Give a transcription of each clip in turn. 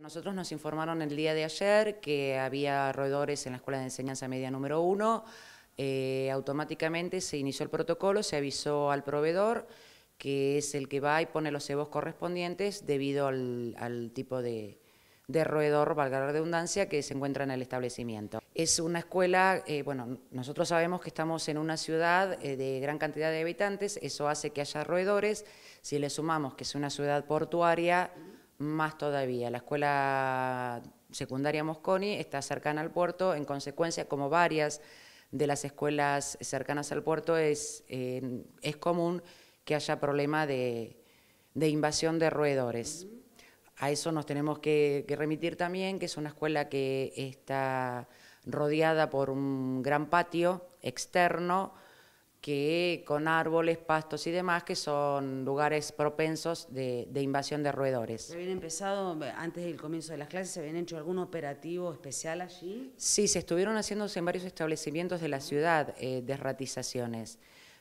Nosotros nos informaron el día de ayer que había roedores en la Escuela de Enseñanza Media número 1. Eh, automáticamente se inició el protocolo, se avisó al proveedor, que es el que va y pone los cebos correspondientes debido al, tipo de, roedor, valga la redundancia, que se encuentra en el establecimiento. Es una escuela, eh, bueno, nosotros sabemos que estamos en una ciudad eh, de gran cantidad de habitantes, eso hace que haya roedores. Si le sumamos que es una ciudad portuaria, más todavía. La escuela secundaria Mosconi está cercana al puerto, en consecuencia, como varias de las escuelas cercanas al puerto, es, eh, común que haya problema de, invasión de roedores. A eso nos tenemos que, remitir también, que es una escuela que está rodeada por un gran patio externo, que con árboles, pastos y demás, que son lugares propensos de, invasión de roedores. ¿Se habían empezado, eh, antes del comienzo de las clases, se habían hecho algún operativo especial allí? Sí, se estuvieron haciéndose en varios establecimientos de la ciudad eh, desratizaciones.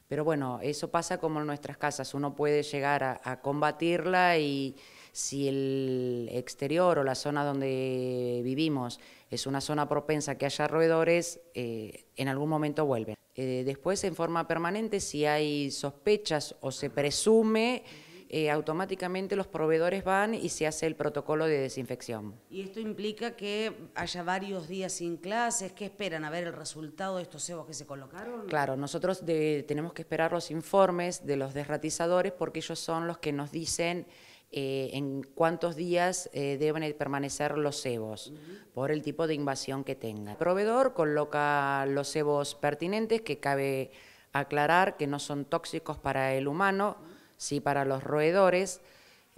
Pero bueno, eso pasa como en nuestras casas, uno puede llegar a, combatirla y si el exterior o la zona donde vivimos es una zona propensa que haya roedores, eh, en algún momento vuelven. Eh, después, en forma permanente, si hay sospechas o se presume, eh, automáticamente los proveedores van y se hace el protocolo de desinfección. ¿Y esto implica que haya varios días sin clases? ¿Qué esperan a ver el resultado de estos cebos que se colocaron? Claro, nosotros tenemos que esperar los informes de los desratizadores porque ellos son los que nos dicen eh, en cuántos días eh, deben permanecer los cebos por el tipo de invasión que tenga. El proveedor coloca los cebos pertinentes que cabe aclarar que no son tóxicos para el humano, sí para los roedores.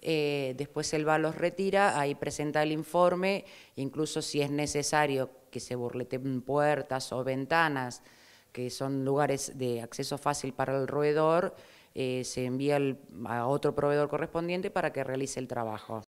Eh, después el va los retira, ahí presenta el informe, incluso si es necesario que se burleten puertas o ventanas, que son lugares de acceso fácil para el roedor, eh, se envía a otro proveedor correspondiente para que realice el trabajo.